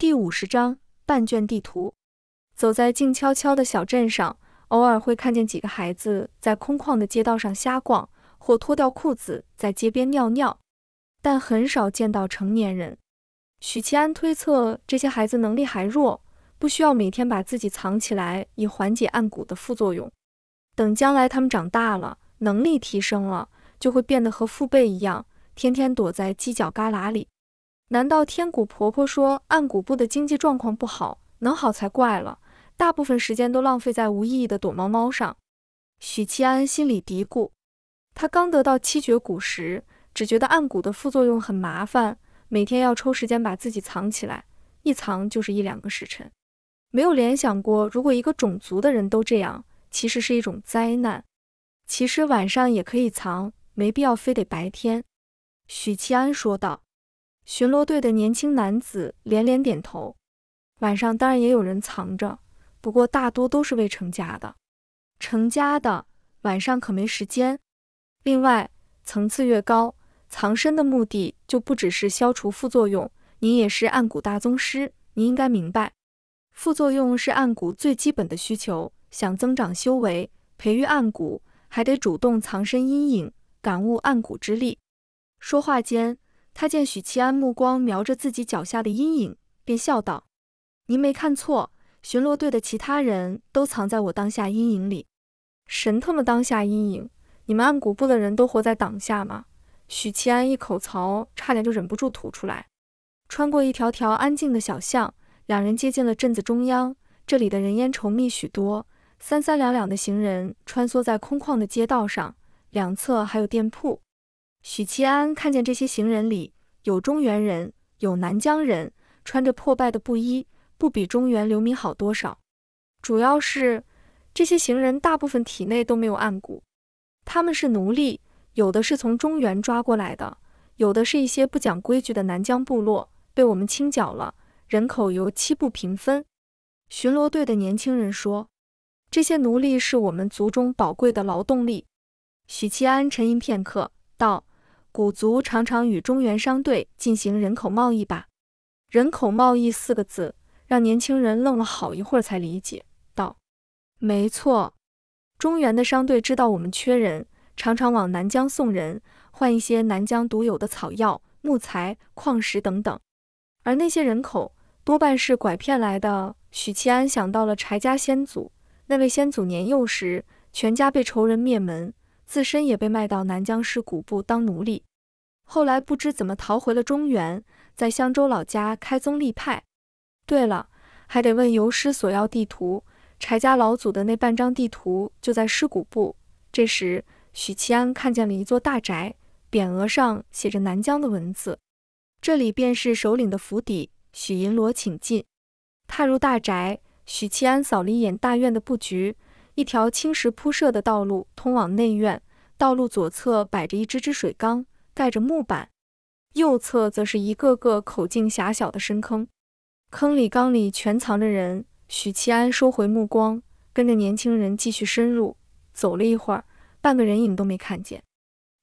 第五十章半卷地图。走在静悄悄的小镇上，偶尔会看见几个孩子在空旷的街道上瞎逛，或脱掉裤子在街边尿尿，但很少见到成年人。许其安推测，这些孩子能力还弱，不需要每天把自己藏起来以缓解暗谷的副作用。等将来他们长大了，能力提升了，就会变得和父辈一样，天天躲在犄角旮旯里。难道天谷婆婆说暗谷部的经济状况不好，能好才怪了？大部分时间都浪费在无意义的躲猫猫上。许七安心里嘀咕。他刚得到七绝谷时，只觉得暗谷的副作用很麻烦，每天要抽时间把自己藏起来，一藏就是一两个时辰。没有联想过，如果一个种族的人都这样，其实是一种灾难。其实晚上也可以藏，没必要非得白天。许七安说道。巡逻队的年轻男子连连点头。晚上当然也有人藏着，不过大多都是未成家的。成家的晚上可没时间。另外，层次越高，藏身的目的就不只是消除副作用。您也是暗谷大宗师，您应该明白，副作用是暗谷最基本的需求。想增长修为、培育暗谷，还得主动藏身阴影，感悟暗谷之力。说话间。他见许七安目光瞄着自己脚下的阴影，便笑道：“您没看错，巡逻队的其他人都藏在我当下阴影里。”神他妈当下阴影！你们暗谷部的人都活在当下吗？许七安一口槽，差点就忍不住吐出来。穿过一条条安静的小巷，两人接近了镇子中央。这里的人烟稠密许多，三三两两的行人穿梭在空旷的街道上，两侧还有店铺。许七安看见这些行人里有中原人，有南疆人，穿着破败的布衣，不比中原流民好多少。主要是这些行人大部分体内都没有暗骨，他们是奴隶，有的是从中原抓过来的，有的是一些不讲规矩的南疆部落被我们清剿了，人口由七部平分。巡逻队的年轻人说：“这些奴隶是我们族中宝贵的劳动力。”许七安沉吟片刻，道。古族常常与中原商队进行人口贸易吧？人口贸易四个字让年轻人愣了好一会儿才理解道：“没错，中原的商队知道我们缺人，常常往南疆送人，换一些南疆独有的草药、木材、矿石等等。而那些人口多半是拐骗来的。”许七安想到了柴家先祖，那位先祖年幼时全家被仇人灭门，自身也被卖到南疆市古部当奴隶。后来不知怎么逃回了中原，在襄州老家开宗立派。对了，还得问游师索要地图，柴家老祖的那半张地图就在尸骨部。这时，许七安看见了一座大宅，匾额上写着南疆的文字，这里便是首领的府邸。许银罗，请进。踏入大宅，许七安扫了一眼大院的布局，一条青石铺设的道路通往内院，道路左侧摆着一只只水缸。盖着木板，右侧则是一个个口径狭小的深坑，坑里缸里全藏着人。许七安收回目光，跟着年轻人继续深入。走了一会儿，半个人影都没看见，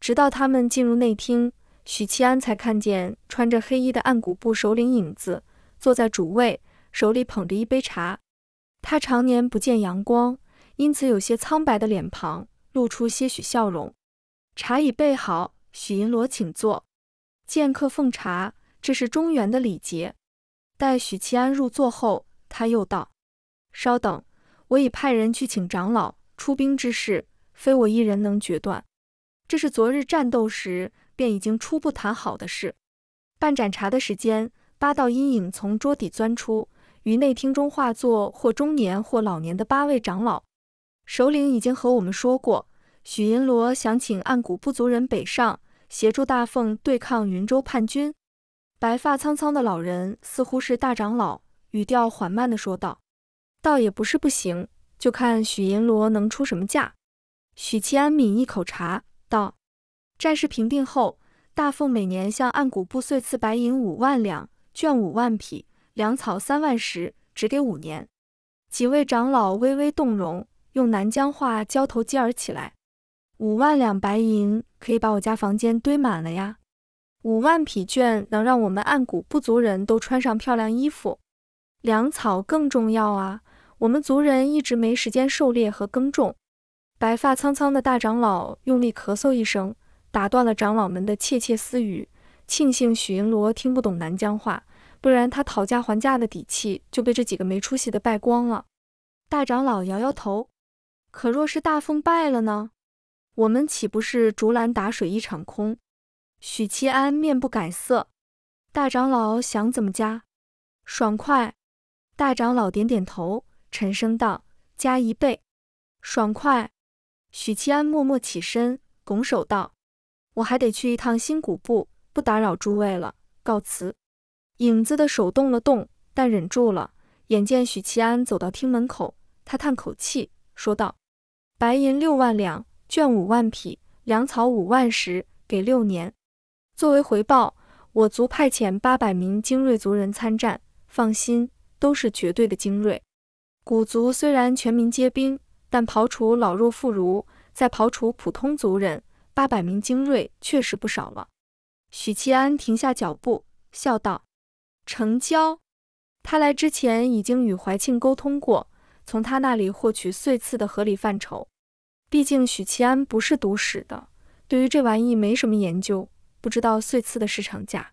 直到他们进入内厅，许七安才看见穿着黑衣的暗谷部首领影子坐在主位，手里捧着一杯茶。他常年不见阳光，因此有些苍白的脸庞露出些许笑容。茶已备好。许银罗，请坐，见客奉茶，这是中原的礼节。待许七安入座后，他又道：“稍等，我已派人去请长老出兵之事，非我一人能决断。这是昨日战斗时便已经初步谈好的事。”半盏茶的时间，八道阴影从桌底钻出，于内厅中化作或中年或老年的八位长老。首领已经和我们说过。许银罗想请暗谷部族人北上，协助大凤对抗云州叛军。白发苍苍的老人似乎是大长老，语调缓慢地说道：“倒也不是不行，就看许银罗能出什么价。”许七安抿一口茶，道：“战事平定后，大凤每年向暗谷部岁赐白银五万两，绢五万匹，粮草三万石，只给五年。”几位长老微微动容，用南疆话交头接耳起来。五万两白银可以把我家房间堆满了呀，五万匹绢能让我们暗谷部族人都穿上漂亮衣服，粮草更重要啊！我们族人一直没时间狩猎和耕种。白发苍苍的大长老用力咳嗽一声，打断了长老们的窃窃私语。庆幸许银罗听不懂南疆话，不然他讨价还价的底气就被这几个没出息的败光了。大长老摇摇头，可若是大风败了呢？我们岂不是竹篮打水一场空？许七安面不改色，大长老想怎么加？爽快！大长老点点头，沉声道：“加一倍，爽快！”许七安默默起身，拱手道：“我还得去一趟新谷部，不打扰诸位了，告辞。”影子的手动了动，但忍住了。眼见许七安走到厅门口，他叹口气，说道：“白银六万两。”绢五万匹，粮草五万石，给六年。作为回报，我族派遣八百名精锐族人参战。放心，都是绝对的精锐。古族虽然全民皆兵，但刨除老弱妇孺，再刨除普通族人，八百名精锐确实不少了。许七安停下脚步，笑道：“成交。”他来之前已经与怀庆沟通过，从他那里获取碎次的合理范畴。毕竟许七安不是读史的，对于这玩意没什么研究，不知道碎刺的市场价。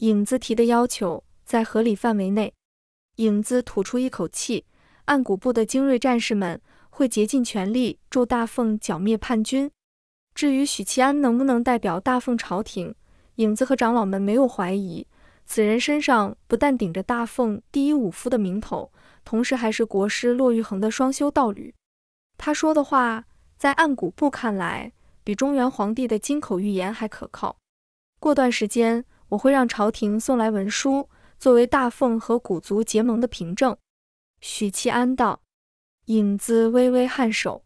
影子提的要求在合理范围内。影子吐出一口气，暗谷部的精锐战士们会竭尽全力助大凤剿灭叛军。至于许七安能不能代表大凤朝廷，影子和长老们没有怀疑。此人身上不但顶着大凤第一武夫的名头，同时还是国师骆玉衡的双修道侣。他说的话。在暗谷部看来，比中原皇帝的金口玉言还可靠。过段时间，我会让朝廷送来文书，作为大凤和古族结盟的凭证。”许七安道。影子微微颔首。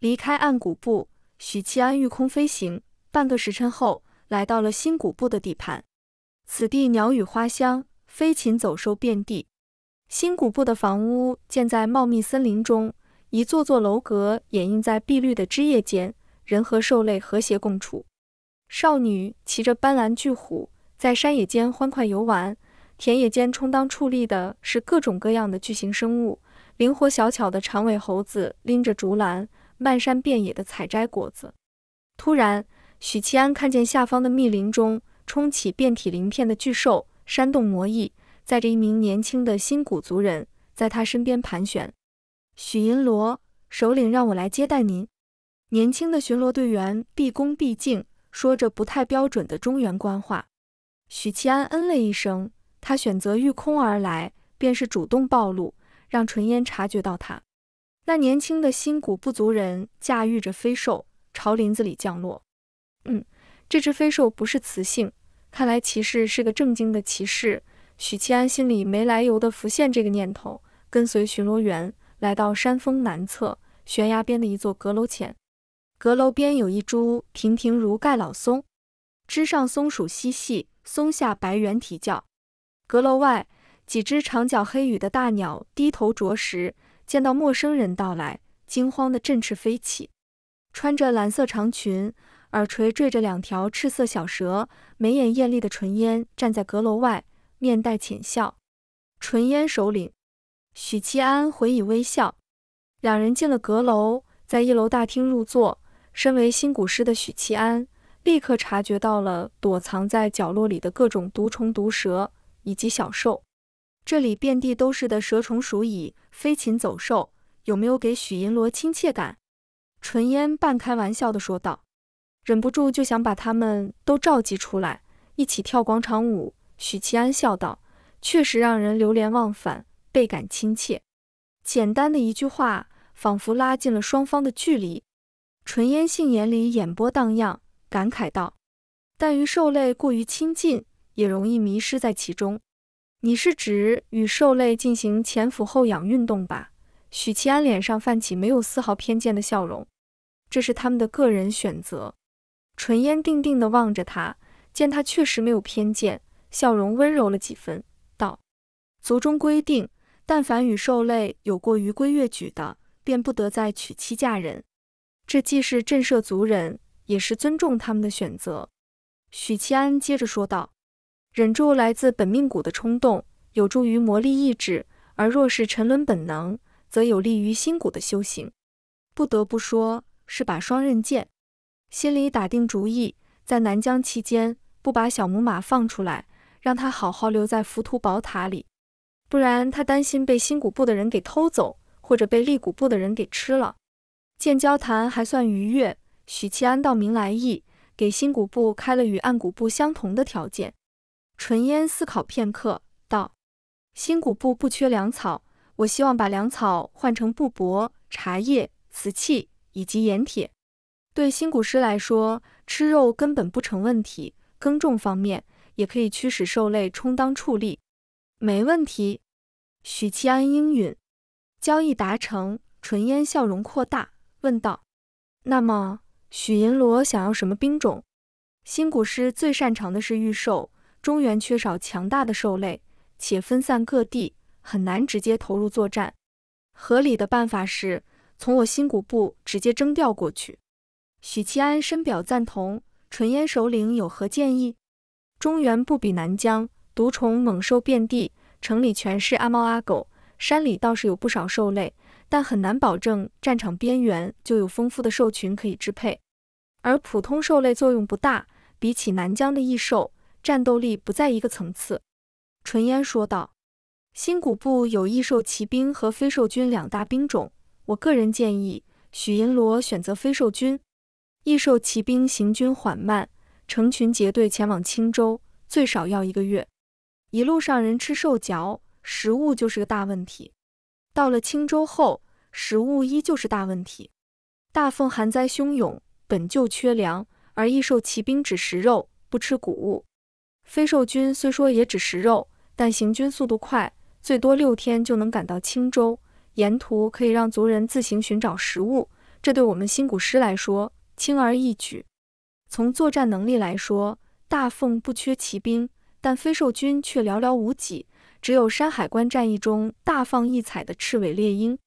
离开暗谷部，许七安御空飞行，半个时辰后，来到了新古部的地盘。此地鸟语花香，飞禽走兽遍地。新古部的房屋建在茂密森林中。一座座楼阁掩映在碧绿的枝叶间，人和兽类和谐共处。少女骑着斑斓巨虎，在山野间欢快游玩；田野间充当矗立的是各种各样的巨型生物，灵活小巧的长尾猴子拎着竹篮，漫山遍野的采摘果子。突然，许七安看见下方的密林中冲起遍体鳞片的巨兽，山洞魔翼，载着一名年轻的新古族人，在他身边盘旋。许银罗首领让我来接待您，年轻的巡逻队员毕恭毕敬，说着不太标准的中原官话。许七安嗯了一声，他选择御空而来，便是主动暴露，让纯烟察觉到他。那年轻的新谷部族人驾驭着飞兽朝林子里降落。嗯，这只飞兽不是雌性，看来骑士是个正经的骑士。许七安心里没来由的浮现这个念头，跟随巡逻员。来到山峰南侧悬崖边的一座阁楼前，阁楼边有一株亭亭如盖老松，枝上松鼠嬉戏，松下白猿啼叫。阁楼外，几只长脚黑羽的大鸟低头啄食，见到陌生人到来，惊慌地振翅飞起。穿着蓝色长裙，耳垂缀着两条赤色小蛇，眉眼艳丽的纯烟站在阁楼外，面带浅笑。纯烟首领。许七安回以微笑，两人进了阁楼，在一楼大厅入座。身为新古师的许七安立刻察觉到了躲藏在角落里的各种毒虫、毒蛇以及小兽。这里遍地都是的蛇虫鼠蚁、飞禽走兽，有没有给许银罗亲切感？纯烟半开玩笑地说道，忍不住就想把他们都召集出来一起跳广场舞。许七安笑道：“确实让人流连忘返。”倍感亲切，简单的一句话，仿佛拉近了双方的距离。纯烟杏眼里眼波荡漾，感慨道：“但与兽类过于亲近，也容易迷失在其中。”你是指与兽类进行前俯后仰运动吧？许七安脸上泛起没有丝毫偏见的笑容。这是他们的个人选择。纯烟定定的望着他，见他确实没有偏见，笑容温柔了几分，道：“族中规定。”但凡与兽类有过于规越矩的，便不得再娶妻嫁人。这既是震慑族人，也是尊重他们的选择。许七安接着说道：“忍住来自本命骨的冲动，有助于磨砺意志；而若是沉沦本能，则有利于心骨的修行。不得不说是把双刃剑。”心里打定主意，在南疆期间不把小母马放出来，让它好好留在浮屠宝塔里。不然，他担心被新谷部的人给偷走，或者被立谷部的人给吃了。见交谈还算愉悦，许七安道明来意，给新谷部开了与暗谷部相同的条件。纯烟思考片刻，道：“新谷部不缺粮草，我希望把粮草换成布帛、茶叶、瓷器以及盐铁。对新谷师来说，吃肉根本不成问题，耕种方面也可以驱使兽类充当畜力。”没问题，许七安应允，交易达成，纯烟笑容扩大，问道：“那么，许银罗想要什么兵种？新古师最擅长的是御兽，中原缺少强大的兽类，且分散各地，很难直接投入作战。合理的办法是从我新古部直接征调过去。”许七安深表赞同，纯烟首领有何建议？中原不比南疆。毒虫猛兽遍地，城里全是阿猫阿狗，山里倒是有不少兽类，但很难保证战场边缘就有丰富的兽群可以支配。而普通兽类作用不大，比起南疆的异兽，战斗力不在一个层次。纯烟说道：“新古部有异兽骑兵和飞兽军两大兵种，我个人建议许银罗选择飞兽军。异兽骑兵行军缓慢，成群结队前往青州，最少要一个月。”一路上人吃兽嚼，食物就是个大问题。到了青州后，食物依旧是大问题。大凤寒灾汹涌，本就缺粮，而异兽骑兵只食肉，不吃谷物。飞兽军虽说也只食肉，但行军速度快，最多六天就能赶到青州，沿途可以让族人自行寻找食物，这对我们新谷师来说轻而易举。从作战能力来说，大凤不缺骑兵。但飞兽军却寥寥无几，只有山海关战役中大放异彩的赤尾猎鹰。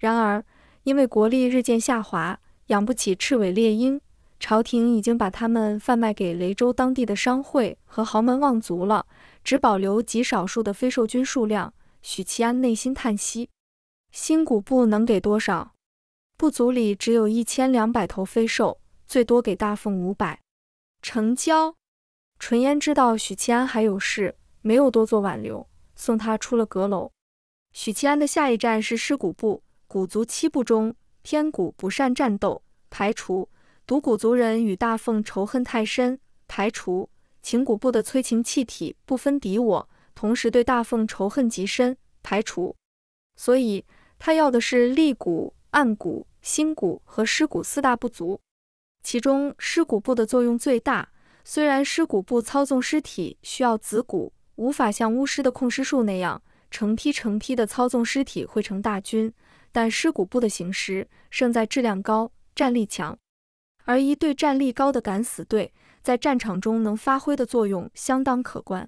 然而，因为国力日渐下滑，养不起赤尾猎鹰，朝廷已经把他们贩卖给雷州当地的商会和豪门望族了，只保留极少数的飞兽军数量。许其安内心叹息：新谷部能给多少？部族里只有一千两百头飞兽，最多给大凤五百，成交。纯烟知道许七安还有事，没有多做挽留，送他出了阁楼。许七安的下一站是尸骨部，古族七部中，天骨不善战斗，排除；独骨族人与大凤仇恨太深，排除；情骨部的催情气体不分敌我，同时对大凤仇恨极深，排除。所以，他要的是立骨、暗骨、心骨和尸骨四大部族，其中尸骨部的作用最大。虽然尸骨部操纵尸体需要子骨，无法像巫师的控尸术那样成批成批地操纵尸体汇成大军，但尸骨部的行尸胜在质量高、战力强，而一队战力高的敢死队在战场中能发挥的作用相当可观。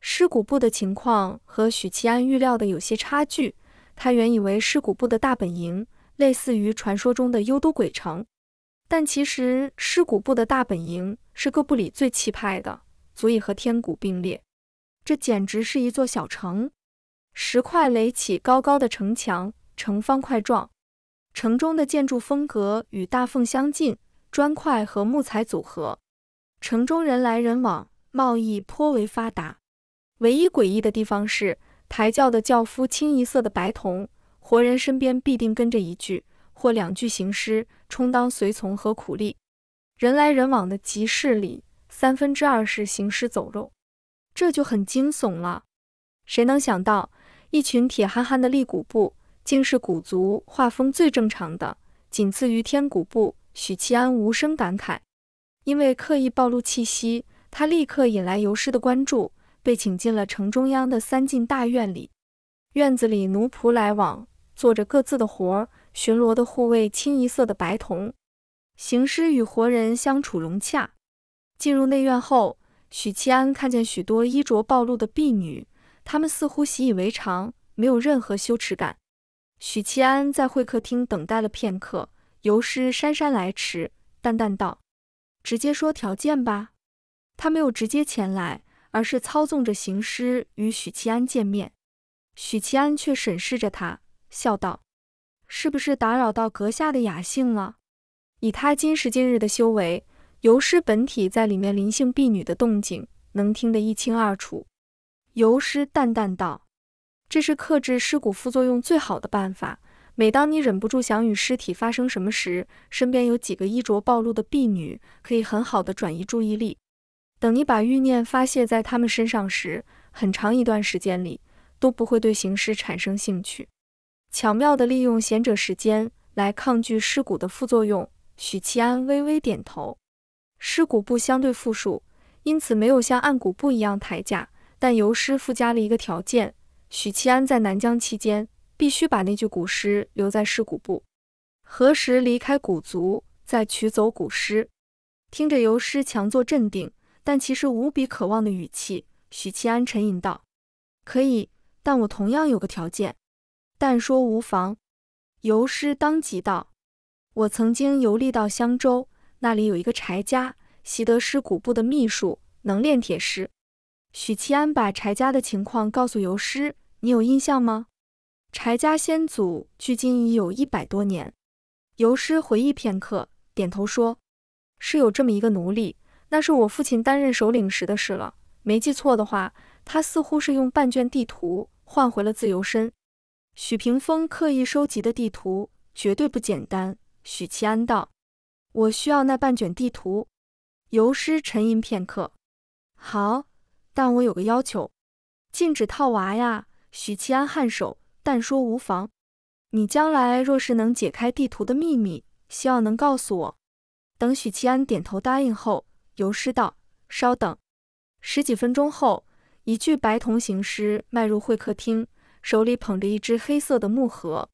尸骨部的情况和许其安预料的有些差距，他原以为尸骨部的大本营类似于传说中的幽都鬼城，但其实尸骨部的大本营。是各部里最气派的，足以和天谷并列。这简直是一座小城，石块垒起高高的城墙，呈方块状。城中的建筑风格与大奉相近，砖块和木材组合。城中人来人往，贸易颇为发达。唯一诡异的地方是，抬轿的轿夫清一色的白铜，活人身边必定跟着一具或两具行尸，充当随从和苦力。人来人往的集市里，三分之二是行尸走肉，这就很惊悚了。谁能想到，一群铁憨憨的立古部竟是古族画风最正常的，仅次于天古部。许七安无声感慨，因为刻意暴露气息，他立刻引来游师的关注，被请进了城中央的三进大院里。院子里奴仆来往，做着各自的活儿，巡逻的护卫清一色的白瞳。行尸与活人相处融洽。进入内院后，许七安看见许多衣着暴露的婢女，她们似乎习以为常，没有任何羞耻感。许七安在会客厅等待了片刻，游师姗姗来迟，淡淡道：“直接说条件吧。”他没有直接前来，而是操纵着行尸与许七安见面。许七安却审视着他，笑道：“是不是打扰到阁下的雅兴了？”以他今时今日的修为，游师本体在里面临性婢女的动静，能听得一清二楚。游师淡淡道：“这是克制尸骨副作用最好的办法。每当你忍不住想与尸体发生什么时，身边有几个衣着暴露的婢女，可以很好的转移注意力。等你把欲念发泄在她们身上时，很长一段时间里都不会对行尸产生兴趣。巧妙地利用贤者时间来抗拒尸骨的副作用。”许七安微微点头，尸骨部相对富庶，因此没有像暗骨部一样抬价，但游师附加了一个条件：许七安在南疆期间必须把那具古尸留在尸骨部，何时离开古族再取走古尸。听着游师强作镇定，但其实无比渴望的语气，许七安沉吟道：“可以，但我同样有个条件。”“但说无妨。”游师当即道。我曾经游历到香州，那里有一个柴家，习得师古部的秘术，能炼铁石。许七安把柴家的情况告诉游师，你有印象吗？柴家先祖距今已有一百多年。游师回忆片刻，点头说：“是有这么一个奴隶，那是我父亲担任首领时的事了。没记错的话，他似乎是用半卷地图换回了自由身。”许平风刻意收集的地图绝对不简单。许七安道：“我需要那半卷地图。”游师沉吟片刻，好，但我有个要求，禁止套娃呀。许七安颔首，但说无妨。你将来若是能解开地图的秘密，希望能告诉我。等许七安点头答应后，游师道：“稍等。”十几分钟后，一具白铜行尸迈入会客厅，手里捧着一只黑色的木盒。